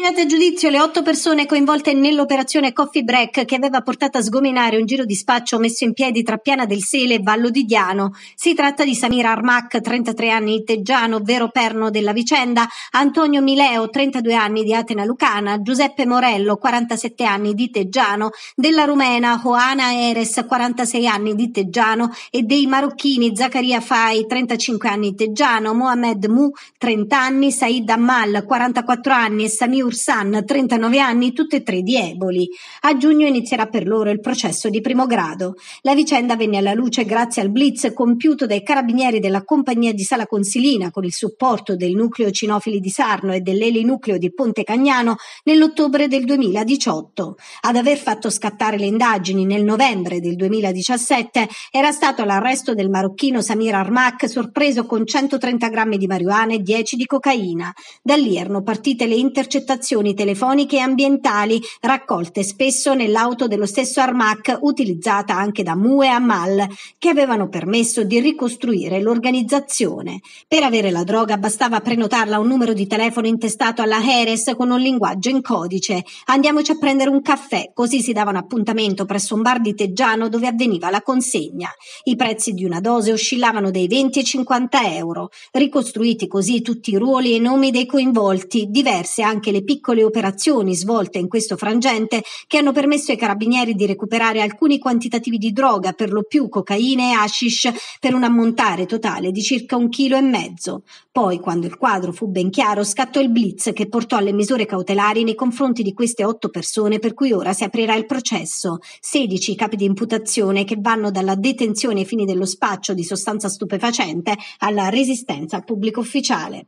terminato il giudizio, le otto persone coinvolte nell'operazione Coffee Break che aveva portato a sgominare un giro di spaccio messo in piedi tra Piana del Sele e Vallo di Diano. Si tratta di Samira Armac, 33 anni, di teggiano, vero perno della vicenda, Antonio Mileo, 32 anni, di Atena Lucana, Giuseppe Morello, 47 anni, di Teggiano, della rumena Joana Eres, 46 anni, di Teggiano e dei marocchini Zaccaria Fai, 35 anni, di teggiano, Mohamed Mu, 30 anni, Said Ammal, 44 anni e Samir Tursan, 39 anni, tutte e tre di Eboli. A giugno inizierà per loro il processo di primo grado. La vicenda venne alla luce grazie al blitz compiuto dai carabinieri della compagnia di Sala Consilina con il supporto del nucleo cinofili di Sarno e dell'elinucleo di Ponte Cagnano nell'ottobre del 2018. Ad aver fatto scattare le indagini nel novembre del 2017 era stato l'arresto del marocchino Samir Armak sorpreso con 130 grammi di marijuana e 10 di cocaina. Da lì erano partite le intercettazioni segnalazioni telefoniche e ambientali, raccolte spesso nell'auto dello stesso Armac, utilizzata anche da Mue a Mal, che avevano permesso di ricostruire l'organizzazione. Per avere la droga bastava prenotarla a un numero di telefono intestato alla Heres con un linguaggio in codice. Andiamoci a prendere un caffè, così si davano appuntamento presso un bar di Teggiano dove avveniva la consegna. I prezzi di una dose oscillavano dai 20 ai 50 euro, ricostruiti così tutti i ruoli e i nomi dei coinvolti, diverse anche le piccole operazioni svolte in questo frangente che hanno permesso ai carabinieri di recuperare alcuni quantitativi di droga, per lo più cocaina e hashish, per un ammontare totale di circa un chilo e mezzo. Poi, quando il quadro fu ben chiaro, scattò il blitz che portò alle misure cautelari nei confronti di queste otto persone per cui ora si aprirà il processo. 16 capi di imputazione che vanno dalla detenzione ai fini dello spaccio di sostanza stupefacente alla resistenza al pubblico ufficiale.